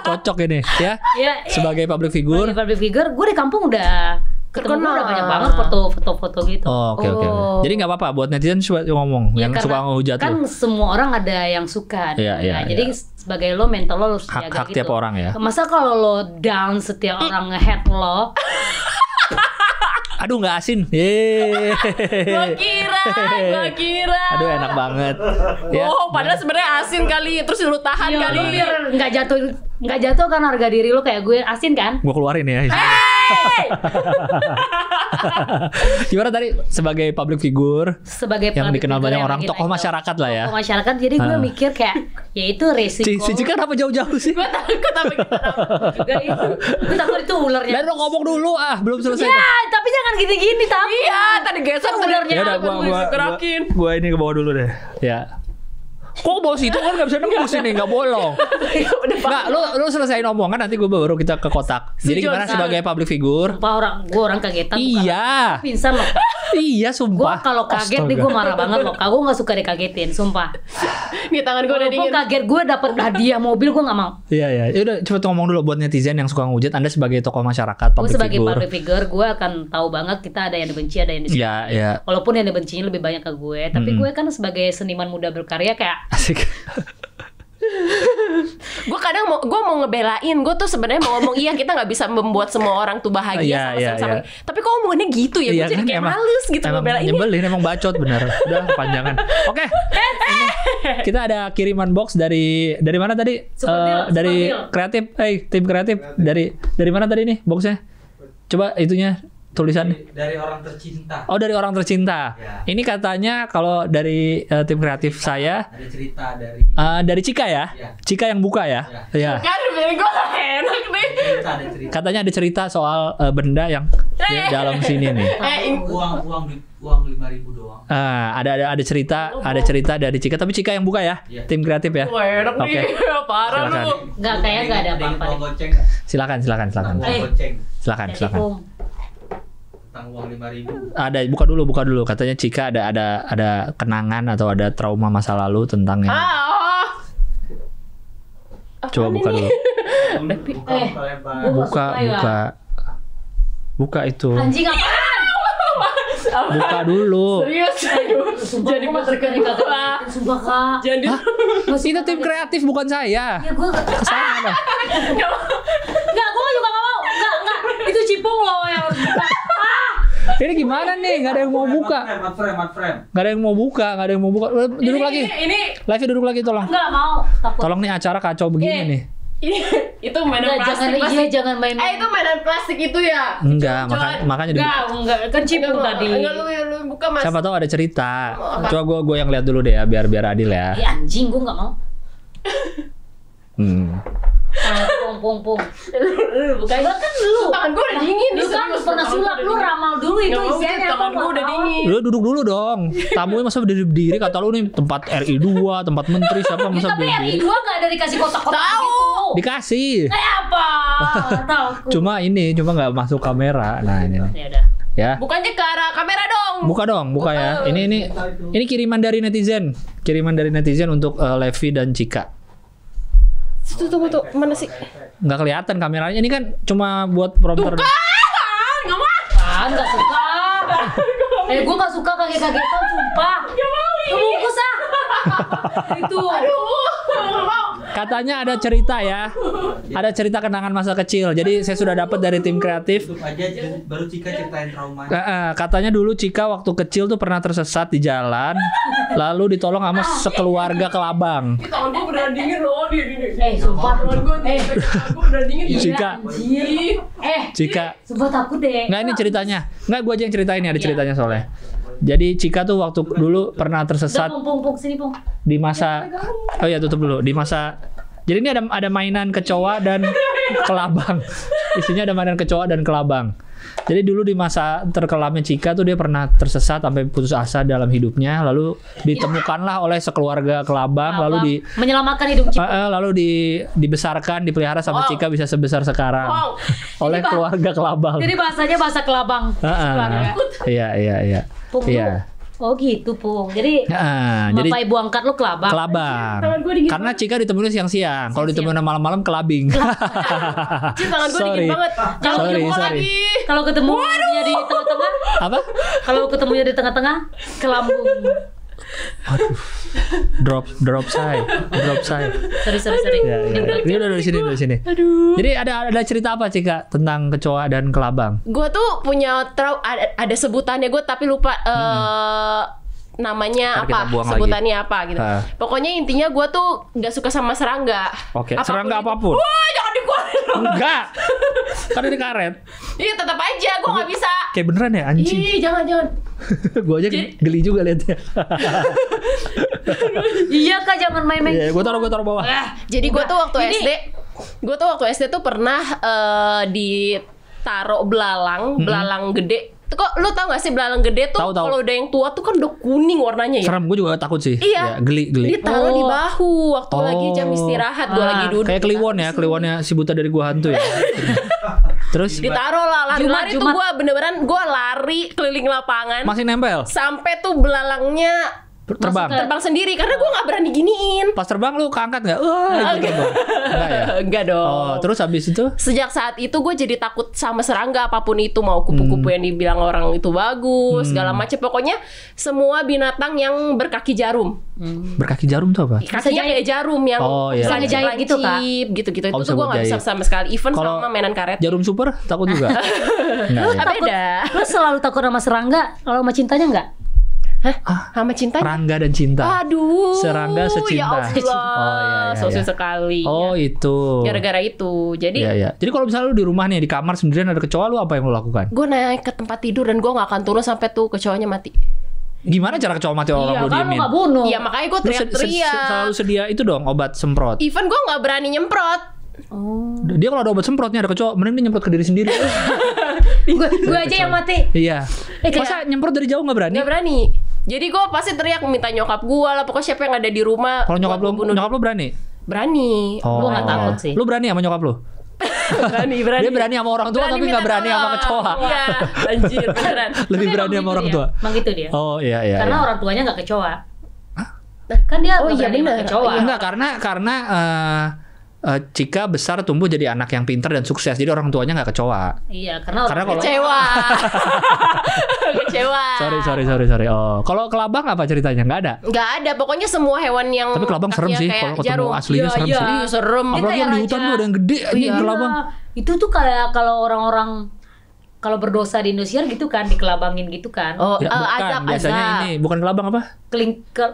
Speaker 1: Cocok ini ya.
Speaker 2: ya sebagai
Speaker 1: public figure. Sebagai
Speaker 2: public figure gue di kampung udah Terkenal. udah banyak banget foto-foto-foto gitu. Oh, oke okay, oke. Okay. Oh. Jadi
Speaker 1: nggak apa-apa buat netizen suka ngomong ya, yang suka ngehujat kan lo. Kan
Speaker 2: semua orang ada yang suka. Iya, iya. ya. jadi sebagai lo mental lo harus hak, hak tiap gitu.
Speaker 1: orang ya. Masa
Speaker 2: kalau lo down setiap orang ngehat lo (laughs)
Speaker 1: Aduh nggak asin. Iya. gua kira,
Speaker 3: gua kira. Aduh
Speaker 1: enak banget.
Speaker 3: Ya, oh, padahal sebenarnya asin kali, terus lu tahan ya, kali. Nggak jatuh,
Speaker 2: nggak jatuh kan harga diri lu kayak gue asin kan?
Speaker 1: Gue keluarin ya. Eh, Gimana tadi sebagai public figure?
Speaker 2: Sebagai yang public dikenal banyak orang, tokoh
Speaker 1: masyarakat lah ya. Tokoh
Speaker 2: masyarakat. Jadi gue ah. mikir kayak ya itu resiko. Si, si Cika kenapa jauh-jauh sih? gue takut apa gitu. Gue takut itu ularnya. Dan lo ngomong dulu ah, belum selesai. Ya,
Speaker 1: tapi
Speaker 3: jangan gini-gini tapi. Iya, tadi geser kan ularnya. Ya udah gua gua, gua,
Speaker 1: gua ini ke bawah dulu deh. Ya kok
Speaker 2: bos itu kan gak bisa nembus ini nggak bolong
Speaker 3: Gak, lo
Speaker 1: lo selesaiin omongan nanti gue baru kita ke kotak jadi gimana sebagai public figure
Speaker 2: Sumpah orang gue orang kagetan iya pingsan loh (laughs) iya sumpah gue kalau kaget nih gue marah banget loh gue gak suka dikagetin sumpah (laughs) nih tangan gue udah dingin kaget gue dapet hadiah mobil gue gak mau
Speaker 1: iya iya ya udah cepet ngomong dulu buat netizen yang suka ngujat anda sebagai tokoh masyarakat public gue sebagai public
Speaker 2: figure gue akan tahu banget kita ada yang dibenci ada yang disukai Iya iya. walaupun yang dibencinya lebih banyak ke gue tapi gue kan sebagai
Speaker 3: seniman muda berkarya kayak Asik. gue kadang mau gue mau ngebelain gue tuh sebenarnya mau ngomong iya kita nggak bisa membuat semua orang tuh bahagia yeah, sama, yeah, sama, yeah. tapi kok omongannya gitu ya yeah, gue iya, jadi kan
Speaker 1: kayak emang, males gitu emang ngebelain nyebelin emang bacot bener udah kepanjangan oke okay. kita ada kiriman box dari dari mana tadi uh, dari kreatif eh hey, tim kreatif dari dari mana tadi nih boxnya coba itunya tulisannya? Dari, dari orang tercinta. Oh, dari orang tercinta. Ya. Ini katanya kalau dari uh, tim kreatif cerita, nah, saya dari cerita dari uh, dari Cika ya? ya. Cika yang buka ya? ya. Iya. Ya. Kan gue enak nih. Cerita, Katanya ada cerita soal uh, benda yang di ya, dalam sini nih. (laughs) Eh, uang uang uang lima ribu doang. Ah, ada ada ada cerita, oh, ada cerita dari Cika, tapi Cika yang buka ya, Ya. tim kreatif ya. Wah enak okay. nih, (laughs) parah silakan. lu. Enggak kayak enggak ada apa-apa. Silakan, silakan, silakan. Nah, silakan, silakan. silakan utang uang lima ribu ada buka dulu buka dulu katanya Cika ada ada ada kenangan atau ada trauma masa lalu tentang yang
Speaker 3: ah,
Speaker 1: oh. coba ini? buka dulu
Speaker 3: buka eh, buka buka ya. buka,
Speaker 1: buka itu anjing
Speaker 3: apa
Speaker 2: (laughs) buka
Speaker 1: dulu serius
Speaker 2: sumpah, jadi masuk ke
Speaker 1: sumpah kak jadi mas itu tim kreatif bukan saya ya gue kesana dah nggak (laughs) gue juga nggak mau nggak nggak itu cipung loh yang harus ini gimana nih? Gak ada yang mau buka. Gak ada yang mau buka, gak ada yang mau buka. Eh, duduk ini, lagi. Ini, ini. Live duduk lagi tolong. Enggak mau. Takut. Tolong nih acara kacau begini ini. nih. (laughs)
Speaker 3: itu mainan plastik, jangan, plastik. Iya, jangan main, Eh itu mainan plastik itu ya.
Speaker 1: Enggak, makanya. maka, makanya enggak,
Speaker 3: Enggak, kan tadi. Enggak lu, ya, lu buka mas. Siapa tahu
Speaker 1: ada cerita. Oh, Coba gue gue yang lihat dulu deh ya biar biar adil ya.
Speaker 3: Iya anjing gue enggak mau.
Speaker 2: hmm. Eh, pung pung pung bukan gua kan lu tangan gua udah dingin lu kan pernah sulap lu ramal dulu itu isinya tangan gua udah
Speaker 3: dingin lu
Speaker 1: duduk dulu dong (laughs) tamunya masa berdiri berdiri kata lu nih tempat RI 2 tempat menteri siapa masa tapi RI 2 gak
Speaker 3: ada dikasih kotak-kotak tahu gitu.
Speaker 1: dikasih kayak
Speaker 2: eh,
Speaker 3: apa (laughs) tahu
Speaker 1: cuma ini cuma gak masuk kamera nah ini ya, ya
Speaker 3: bukannya ke arah kamera dong buka
Speaker 1: dong buka, ya ini ini ini kiriman dari netizen kiriman dari netizen untuk uh, Levi dan Cika
Speaker 3: Tuh, tunggu, tuh, mana sih?
Speaker 1: Nggak kelihatan kameranya. Ini kan cuma buat prompter. Tuh kan!
Speaker 3: Nggak mau! Kan, nggak suka. (laughs) eh, gua nggak suka kaget-kagetan, sumpah. Gak mau. ah. (laughs) Itu. Aduh.
Speaker 1: Katanya ada cerita ya. Ada cerita kenangan masa kecil. Jadi saya sudah dapat dari tim kreatif. baru Cika ceritain trauma. Eh, eh, katanya dulu Cika waktu kecil tuh pernah tersesat di jalan, lalu ditolong sama sekeluarga ke Labang.
Speaker 3: gue udah Eh, sumpah. Cika. Eh, Cika. Sumpah takut deh.
Speaker 1: Nggak ini ceritanya. nggak gue aja yang ceritain ya, ada iya. ceritanya soalnya. Jadi Cika tuh waktu dulu pernah tersesat Duh,
Speaker 2: pung, pung, sini, pung.
Speaker 1: di masa ya, Oh ya tutup dulu di masa Jadi ini ada ada mainan kecoa dan (laughs) kelabang. Isinya ada mainan kecoa dan kelabang. Jadi dulu di masa terkelamnya Cika tuh dia pernah tersesat sampai putus asa dalam hidupnya, lalu ditemukanlah ya. oleh sekeluarga kelabang, lalu di menyelamatkan hidup Cika. Uh, lalu di dibesarkan, dipelihara sama wow. Cika bisa sebesar sekarang. Wow. oleh keluarga kelabang. Jadi bahasanya
Speaker 2: bahasa kelabang. Uh, uh,
Speaker 1: iya iya iya. Pung, iya.
Speaker 2: Oh gitu Pung. Jadi
Speaker 1: nah, bapak jadi, ibu angkat lu kelabang. Kelabang. Ya, Karena Cika ditemuin siang-siang. Kalau ditemuin malam-malam kelabing. (laughs) Cik, tangan gue dingin banget. Kalau ketemu sorry. lagi.
Speaker 2: Kalau ketemu di tengah-tengah. Apa? Kalau ketemunya di tengah-tengah kelambung.
Speaker 1: Aduh, Drop drop saya. Drop saya.
Speaker 2: Sorry
Speaker 3: sorry sorry. Ya, ya. ya. Ini udah dari sini dari sini. Aduh.
Speaker 1: Jadi ada ada cerita apa sih Kak tentang kecoa dan kelabang?
Speaker 3: Gua tuh punya trau ada, ada sebutannya gue tapi lupa eh, hmm namanya apa sebutannya lagi. apa gitu. Ha. Pokoknya intinya gue tuh nggak suka sama serangga.
Speaker 1: Oke. Okay. serangga itu. apapun. Wah jangan
Speaker 3: dikeluarin. Enggak. kan ini karet. Iya tetap aja gue nggak bisa.
Speaker 1: Kayak beneran ya anjing. Ih jangan jangan. (laughs) gue aja Jadi... geli juga liatnya.
Speaker 3: (laughs) iya kak jangan main-main. Iya, iya gue
Speaker 1: taruh gue taruh bawah. Ah,
Speaker 3: jadi gue tuh waktu ini... SD, gue tuh waktu SD tuh pernah uh, eh, di taruh belalang, -hmm. belalang gede kok lu tau gak sih belalang gede tuh kalau udah yang tua tuh kan udah kuning warnanya ya serem
Speaker 1: gue juga takut sih iya ya, geli geli ditaruh oh. di
Speaker 3: bahu waktu oh. lagi jam istirahat ah. gue lagi
Speaker 1: duduk kayak kliwon ya kliwonnya si buta dari gua hantu ya (laughs) Terus ditaruh
Speaker 3: lah lari-lari tuh gue bener-beneran gue lari keliling lapangan masih nempel sampai tuh belalangnya
Speaker 1: terbang terbang
Speaker 3: sendiri karena gue nggak berani giniin pas terbang lu keangkat nggak wah oh, (laughs) gitu dong enggak ya (laughs) enggak dong
Speaker 1: oh terus habis
Speaker 3: itu sejak saat itu gue jadi takut sama serangga apapun itu mau kupu-kupu hmm. yang dibilang orang itu bagus hmm. segala macam pokoknya semua binatang yang berkaki jarum hmm.
Speaker 1: berkaki jarum tuh apa
Speaker 3: rasanya kayak jarum yang oh, iya. misalnya jahit gitu kan gitu gitu itu tuh gue nggak bisa sama sekali even Kalo sama mainan karet
Speaker 1: jarum super takut juga
Speaker 3: (laughs) nah, lu ya. takut, beda lu
Speaker 2: selalu takut sama serangga kalau sama cintanya nggak
Speaker 3: Hah? Ah, sama cinta?
Speaker 2: Rangga dan cinta. Aduh. Serangga secinta. Ya Allah, (laughs) oh,
Speaker 3: iya, iya, iya. sekali. Oh ya. itu. Gara-gara itu. Jadi. Iya,
Speaker 1: iya. Jadi kalau misalnya lu di rumah nih di kamar sendirian ada kecoa, lu apa yang lu lakukan?
Speaker 3: Gue naik ke tempat tidur dan gue nggak akan turun sampai tuh kecoanya mati.
Speaker 1: Gimana cara kecoa mati orang iya, lu kan diemin? Iya, kan bunuh.
Speaker 3: Iya, makanya gue teriak-teriak. se- selalu
Speaker 1: sedia itu dong obat semprot.
Speaker 3: Even gue nggak berani nyemprot.
Speaker 1: Oh. Dia kalau ada obat semprotnya ada kecoa, mending dia nyemprot ke diri sendiri. (laughs)
Speaker 3: gue aja yang mati.
Speaker 1: Iya. Eh, Masa
Speaker 3: nyemprot dari jauh nggak berani? Nggak berani. Jadi gue pasti teriak minta nyokap gue lah pokoknya siapa yang ada di rumah.
Speaker 1: Kalau nyokap lu bunuh. nyokap lu berani?
Speaker 3: Berani. Oh. Gue gak
Speaker 1: takut sih. Lu berani sama nyokap lu?
Speaker 3: (laughs) berani, berani. Dia berani sama orang tua berani tapi gak berani sama kecoa. (laughs) Iya,
Speaker 2: anjir beneran. (laughs) Lebih berani sama orang gitu tua. Ya, emang gitu dia. Oh
Speaker 1: iya iya. Karena iya. orang
Speaker 2: tuanya gak kecoa. Hah? Kan dia oh, iya, sama kecoa. Enggak,
Speaker 1: karena karena uh, uh, jika besar tumbuh jadi anak yang pintar dan sukses jadi orang tuanya nggak kecewa
Speaker 3: iya karena karena kalau kecewa (laughs) kecewa
Speaker 1: sorry sorry sorry sorry oh kalau kelabang apa ceritanya nggak ada
Speaker 3: nggak ada pokoknya semua hewan yang tapi kelabang serem sih kalau ketemu aslinya ya, serem ya, sih serem apalagi yang di hutan tuh ada yang gede
Speaker 2: oh, iya. kelabang itu tuh kayak kalau orang-orang kalau berdosa di Indonesia gitu kan dikelabangin gitu kan. Oh, ya, uh, bukan. azab biasanya azab. ini
Speaker 1: bukan kelabang apa?
Speaker 2: Keling ke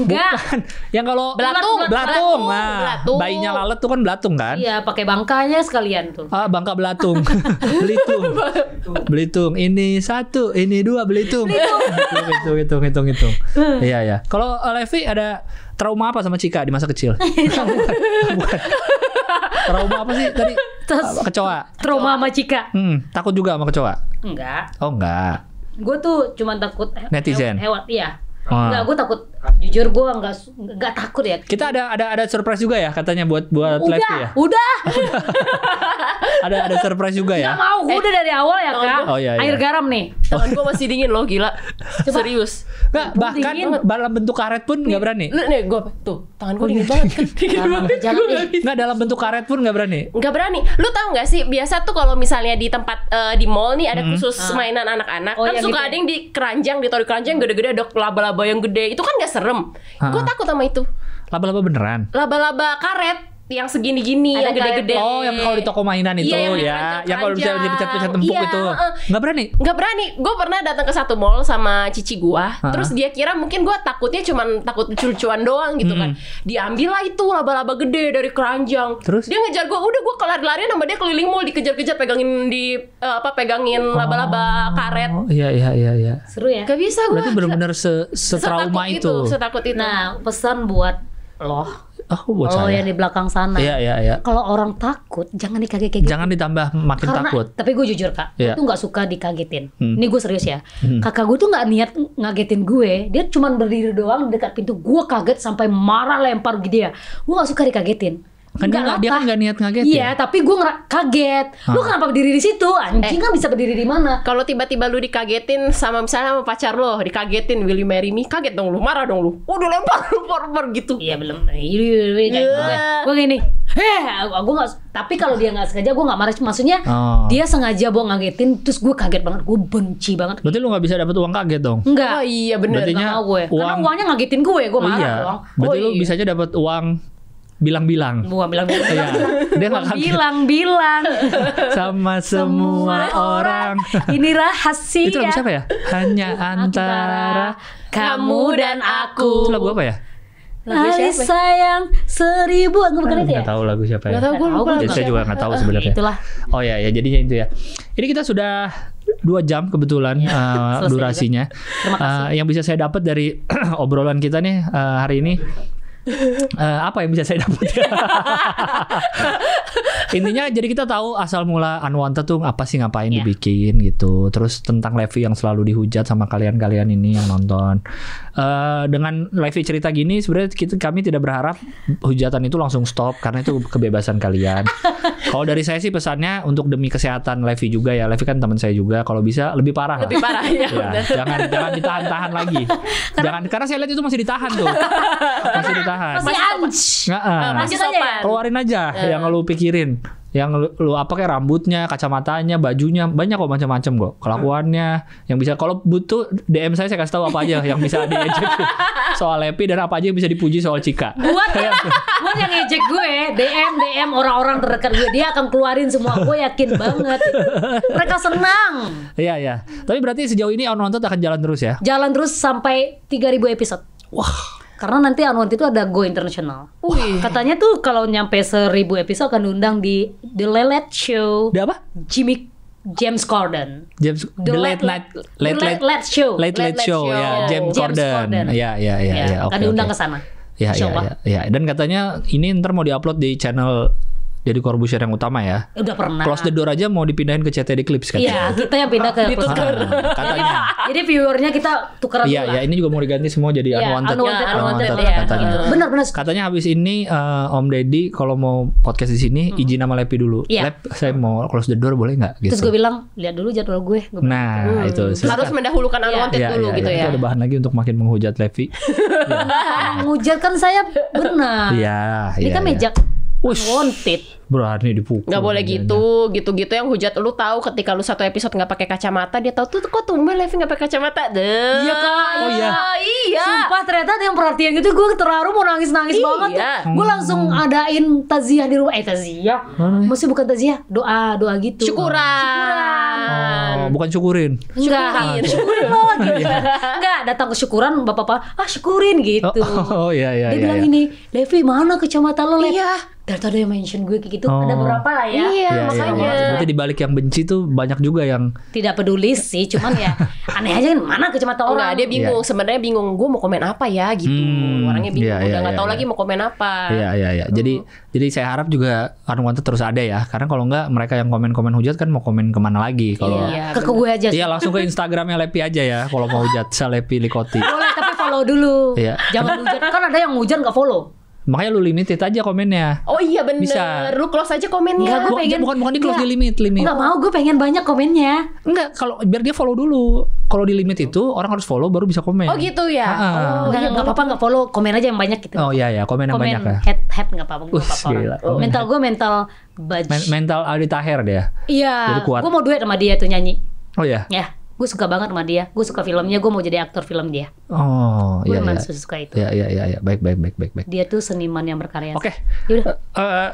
Speaker 2: Enggak. Bukan. (laughs)
Speaker 1: Yang kalau belatung, belatung, Nah, bayinya lalat tuh kan belatung kan? Iya,
Speaker 2: pakai bangkanya sekalian tuh. Ah, bangka belatung.
Speaker 1: (laughs) belitung. belitung. Ini satu, ini dua belitung. Hitung, hitung, (laughs) hitung, hitung. Gitu, gitu.
Speaker 2: hmm. Iya, iya. Kalau eh,
Speaker 1: Levi ada trauma apa sama Cika di masa kecil? bukan. bukan.
Speaker 2: Trauma apa sih tadi? Terus,
Speaker 1: kecoa. Trauma sama Cika. Hmm, takut juga sama kecoa? Enggak. Oh, enggak.
Speaker 2: Gue tuh cuma takut netizen. Hewan, iya. oh. Enggak, gue takut jujur gitu. gue nggak nggak takut ya
Speaker 1: kita ada ada ada surprise juga ya katanya buat buat udah, ya udah (laughs) ada ada surprise juga ya nggak
Speaker 3: mau gue eh, udah dari awal ya oh, kak oh, iya, iya. air garam nih tangan gue masih dingin loh gila Coba. serius nggak bahkan dalam bentuk karet
Speaker 1: pun nggak berani nih, nih gue tuh tangan gue oh, iya. dingin banget kan. (laughs) dingin nggak dalam bentuk karet pun nggak berani
Speaker 3: nggak berani lu tau nggak sih biasa tuh kalau misalnya di tempat uh, di mall nih ada hmm. khusus ah. mainan anak-anak oh, kan iya, suka gitu. Ya? ada yang di keranjang di keranjang gede-gede ada laba-laba yang gede itu kan nggak serem. Gue takut sama itu. Laba-laba beneran? Laba-laba karet yang segini-gini yang gede-gede. Oh, yang kalau di toko mainan iya, itu yeah, ya. yang kalau bisa dipecat-pecat tempuk yeah, itu. Enggak uh, berani. Enggak berani. Gue pernah datang ke satu mall sama cici gua, uh-huh. terus dia kira mungkin gua takutnya cuma takut lucu doang gitu mm-hmm. kan. Diambil lah itu laba-laba gede dari keranjang. Terus dia ngejar gua, udah gua kelar lari sama dia keliling mall dikejar-kejar pegangin di uh, apa pegangin oh. laba-laba oh, karet. Oh,
Speaker 1: iya iya iya iya.
Speaker 2: Seru ya? Gak bisa gua. Berarti benar-benar se setrauma
Speaker 1: itu. itu.
Speaker 3: Setakut itu.
Speaker 2: Nah, pesan buat loh Oh, buat oh, saya. yang di belakang sana. Iya iya iya. Kalau orang takut jangan dikaget dikagetin. Jangan gitu. ditambah makin Karena, takut. Tapi gue jujur kak, yeah. gue iya. tuh nggak suka dikagetin. Hmm. Ini gue serius ya. Hmm. Kakak gue tuh gak niat ngagetin gue. Dia cuma berdiri doang dekat pintu. Gue kaget sampai marah lempar gitu ya. Gue gak suka dikagetin Kan dia, nggak dia kan nggak niat ngaget
Speaker 3: Iya, ya? tapi gue kaget. lu Lu kenapa berdiri di situ? Anjing eh, kan bisa berdiri di mana? Kalau tiba-tiba lu dikagetin sama misalnya sama pacar lo, dikagetin Willy marry me, kaget dong lu, marah dong lu. Udah lempar (laughs) lempar lempar gitu. Iya belum. Nah, iya, iya, iya, iya gitu. Gue gini, heh, gue nggak
Speaker 2: Tapi kalau dia nggak sengaja, gue nggak marah. Maksudnya oh. dia sengaja gue ngagetin, terus gue kaget banget, gue benci banget.
Speaker 1: Berarti lu nggak bisa dapat uang kaget dong?
Speaker 2: Enggak. Oh iya bener. Berarti gue. Uang... Karena uangnya ngagetin gue, gue oh, marah oh, iya. dong. Berarti oh, iya. lu bisa
Speaker 1: aja dapat uang bilang-bilang.
Speaker 2: Bukan bilang-bilang. Iya. Dia nggak bilang-bilang. (laughs) Sama semua orang. Ini rahasia. Itu lagu siapa ya? Hanya antara kamu dan aku. Itu lagu
Speaker 1: apa ya?
Speaker 3: Lagu siapa?
Speaker 2: sayang seribu aku bukan itu ya?
Speaker 1: Gak tahu lagu siapa ya? Gak tahu gue saya juga gak tahu sebenarnya. Itulah. Oh ya ya jadinya itu ya. Ini kita sudah dua jam kebetulan ya, uh, (laughs) durasinya. Uh, yang bisa saya dapat dari (clears throat) obrolan kita nih uh, hari ini uh, apa yang bisa saya dapat? (laughs) Intinya jadi kita tahu asal mula unwanted tuh apa sih ngapain yeah. dibikin gitu. Terus tentang Levi yang selalu dihujat sama kalian-kalian ini yang nonton. Uh, dengan Levi cerita gini sebenarnya kita kami tidak berharap hujatan itu langsung stop karena itu kebebasan kalian. (laughs) Kalau dari saya sih pesannya untuk demi kesehatan Levi juga ya. Levi kan teman saya juga. Kalau bisa lebih parah. Lebih lah. parah ya. ya jangan jangan ditahan-tahan lagi. (laughs) Karena, jangan karena saya lihat itu masih ditahan tuh. (laughs) masih ditahan. Masih anj. masih, uh, masih sopan. Keluarin aja uh. yang lu pikirin yang lu, lu apa kayak rambutnya, kacamatanya, bajunya, banyak kok macam-macam kok. Kelakuannya yang bisa kalau butuh DM saya saya kasih tahu apa aja yang bisa diejek (laughs) soal Lepi dan apa aja yang bisa dipuji soal Cika.
Speaker 2: Buat buat yang ejek gue, DM DM orang-orang terdekat gue dia akan keluarin semua gue yakin banget. Mereka senang. Iya iya. Tapi berarti sejauh ini on nonton akan jalan terus ya? Jalan terus sampai 3000 episode. Wah karena nanti Anwar itu ada go internasional. Katanya tuh kalau nyampe seribu episode akan diundang di The Lelet Show. Di apa? Jimmy James Corden.
Speaker 1: James The, the late, late Late Late, late, late Show. Late Late, Show, ya James, James Corden. Ya ya ya Akan diundang ke
Speaker 2: sana. Ya, ya, ya,
Speaker 1: ya. Dan katanya ini ntar mau diupload di channel jadi Corbusier yang utama ya. Udah pernah. Close the door aja mau dipindahin ke CTD Clips katanya.
Speaker 2: Iya, kita yang pindah ke Close ah, door. Iya, katanya. (laughs) jadi viewernya kita iya, dulu. Iya, iya
Speaker 1: ini juga mau diganti semua jadi yeah, unwanted. Unwanted, unwanted, unwanted ya. katanya. Benar, benar. Katanya habis ini uh, Om Deddy kalau mau podcast di sini hmm. izin sama Lepi dulu. Yeah. Lep, saya mau close the door boleh nggak? Gitu. Terus gue
Speaker 3: bilang, lihat dulu jadwal gue. gue
Speaker 1: nah, hmm. itu. Silakan. Harus
Speaker 3: mendahulukan iya. unwanted yeah. dulu yeah, gitu ya. Itu ada
Speaker 1: bahan lagi untuk makin menghujat Levi.
Speaker 3: (laughs) Menghujat kan saya benar.
Speaker 1: Iya, Ini kan
Speaker 3: meja unwanted.
Speaker 1: Berani dipukul. Gak
Speaker 3: boleh gitu, gitu-gitu yang hujat lu tahu ketika lu satu episode nggak pakai kacamata dia tahu tuh kok tumben Levi nggak pakai kacamata deh. Iya kak. Oh iya. Iya. Sumpah ternyata yang perhatian gitu gue terharu mau nangis nangis iya. banget. Hmm. Gue langsung adain taziah di rumah. Eh taziah.
Speaker 2: hmm. Maksudnya bukan taziah, doa doa gitu. Syukuran. Syukuran syukuran.
Speaker 1: Oh, bukan syukurin. Enggak, syukurin (laughs) lo gitu. (laughs) Iya.
Speaker 2: Enggak, datang ke syukuran bapak-bapak, ah syukurin gitu. Oh, oh, (laughs) oh iya iya. Dia iya, bilang iya. ini, Devi mana kecamatan lo? Iya. Dari tadi yang mention gue kayak gitu, oh. ada
Speaker 1: berapa
Speaker 3: lah ya. Iya, iya, iya makanya. Iya, iya, Berarti di
Speaker 1: balik yang benci tuh banyak juga yang
Speaker 3: tidak peduli sih, cuman ya aneh aja kan mana kecamatan orang. Enggak, dia bingung. Yeah. Sebenarnya bingung, gue mau komen apa ya gitu.
Speaker 1: Hmm, Orangnya bingung, yeah, yeah, udah nggak yeah, tahu yeah. lagi
Speaker 3: mau komen apa. Iya
Speaker 1: iya iya. Jadi hmm. jadi saya harap juga konten terus ada ya, karena kalau enggak mereka yang komen-komen hujat kan mau komen kemana lagi kalau iya,
Speaker 3: ke gue aja. Iya langsung
Speaker 1: ke Instagramnya Lepi aja ya kalau mau saya Lepi Likoti.
Speaker 3: Boleh tapi follow dulu. Iya. Jangan hujat kan ada yang hujat nggak follow.
Speaker 1: Makanya lu limited aja komennya.
Speaker 3: Oh iya bener. Bisa. Lu close aja
Speaker 2: komennya. Enggak, gue pengen. Bukan, bukan di close, di limit. limit. Enggak mau, gue pengen banyak komennya. Enggak, kalau biar dia follow
Speaker 1: dulu. Kalau di limit itu, orang harus follow baru bisa komen. Oh gitu ya? Ha -ha. Oh, enggak, iya, enggak
Speaker 2: apa-apa, enggak follow. Komen aja yang banyak gitu. Oh
Speaker 1: iya, iya. Komen, komen yang banyak ya. Head,
Speaker 2: head enggak apa-apa. Uh, apa mental gue mental Budge. Men
Speaker 1: mental Aldi Taher dia.
Speaker 2: Iya. Yeah. Gue mau duet sama dia tuh nyanyi. Oh iya. Ya. Yeah. Gue suka banget sama dia. Gue suka filmnya. Gue mau jadi aktor film dia.
Speaker 1: Oh, gue iya. Gue iya. suka itu. Iya, iya, iya, ya. Baik, baik, baik, baik, baik.
Speaker 2: Dia tuh seniman yang berkarya. Oke. Okay. Yaudah. Uh, uh,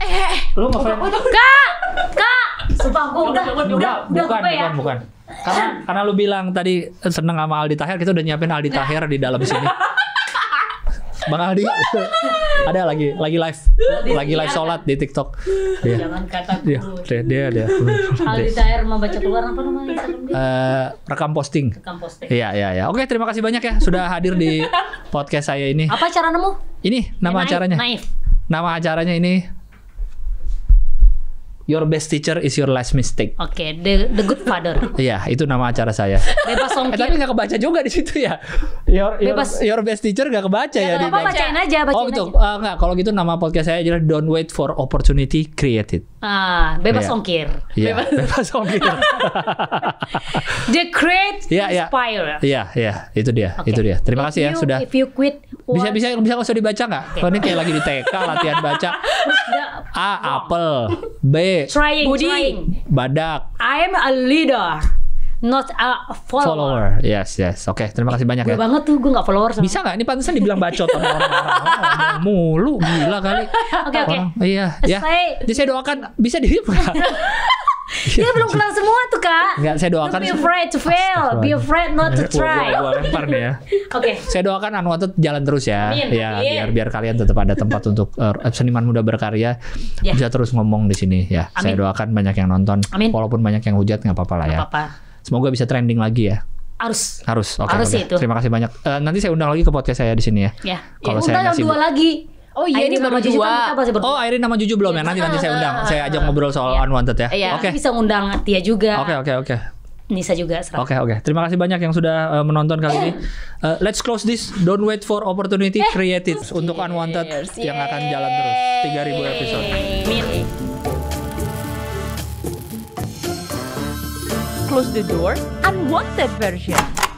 Speaker 2: eh, Lu
Speaker 3: mau udah, tuh? Kak! Kak! Sumpah, gue udah, udah, udah,
Speaker 2: udah, bukan, ya. bukan, Karena,
Speaker 1: karena lu bilang tadi seneng sama Aldi Tahir, kita udah nyiapin Aldi Tahir di dalam sini. (laughs) Bang Aldi (laughs) ada lagi lagi live
Speaker 2: lagi live sholat di TikTok dia iya. jangan kata iya,
Speaker 1: dia dia dia, (laughs) dia. Aldi
Speaker 2: mau membaca keluar apa namanya
Speaker 1: uh, rekam posting rekam posting iya iya iya oke terima kasih banyak ya sudah hadir di (laughs) podcast saya ini apa cara nemu ini nama ya, acaranya naif. nama acaranya ini Your best teacher is your last mistake.
Speaker 2: Oke, okay, the, the good father.
Speaker 1: (laughs) Iya, itu nama acara saya. Bebas songkir. Eh, tapi nggak kebaca juga di situ ya. Your, Bebas. your best teacher gak kebaca ya. Gak apa-apa, bacain aja, bacain Oh gitu, aja. Uh, nggak. Kalau gitu nama podcast saya adalah Don't Wait for Opportunity, created.
Speaker 2: Ah, bebas yeah. ongkir. Yeah, bebas. (laughs) bebas ongkir. The Great yeah, Inspire. Iya, yeah.
Speaker 1: iya, yeah, yeah. itu dia, okay. itu dia. Terima if kasih ya you, ya sudah. If you quit or... Bisa bisa bisa enggak usah dibaca enggak? Okay. Oh, ini kayak lagi di TK latihan baca. (laughs) A apple, B trying, Budi. trying. badak.
Speaker 2: I am a leader not a follower.
Speaker 1: Follower, yes yes. Oke, okay, terima kasih banyak gue ya.
Speaker 2: banget tuh, gue gak follower. Sama. Bisa gak? Ini pantesan dibilang
Speaker 1: bacot sama orang-orang. Oh, mulu, gila kali.
Speaker 2: Oke oke. Iya, ya. Jadi saya
Speaker 1: doakan bisa di. (laughs) Dia belum kenal semua tuh kak. Enggak, saya doakan. Don't be afraid
Speaker 2: to fail, be afraid not to try. lempar nih ya. Oke.
Speaker 1: Okay. Saya doakan anu tuh jalan terus ya. Amin. Ya, Amin. biar biar kalian tetap ada tempat untuk uh, seniman muda berkarya yeah. bisa terus ngomong di sini ya. Amin. Saya doakan banyak yang nonton. Amin. Walaupun banyak yang hujat nggak apa-apa lah ya. Apa-apa. Semoga bisa trending lagi ya. Harus. Harus. Okay, Harus okay. itu. Terima kasih banyak. Uh, nanti saya undang lagi ke podcast saya di sini ya. Ya.
Speaker 2: Kalau ya, saya undang dua lagi. Oh iya ini
Speaker 3: baru dua.
Speaker 1: Kan oh Airin nama Jujur belum ya. Iya. Nanti nanti saya undang. Saya ajak iya. ngobrol soal yeah. unwanted ya. Iya Oke. Okay. Bisa
Speaker 2: undang Tia juga. Oke
Speaker 1: okay, oke okay, oke. Okay.
Speaker 2: Nisa juga Oke
Speaker 1: oke. Okay. Terima kasih banyak yang sudah uh, menonton kali ini. Uh, let's close this. Don't wait for opportunity, created untuk unwanted yang akan jalan terus 3000 episode. Min.
Speaker 3: close the door, unwanted version.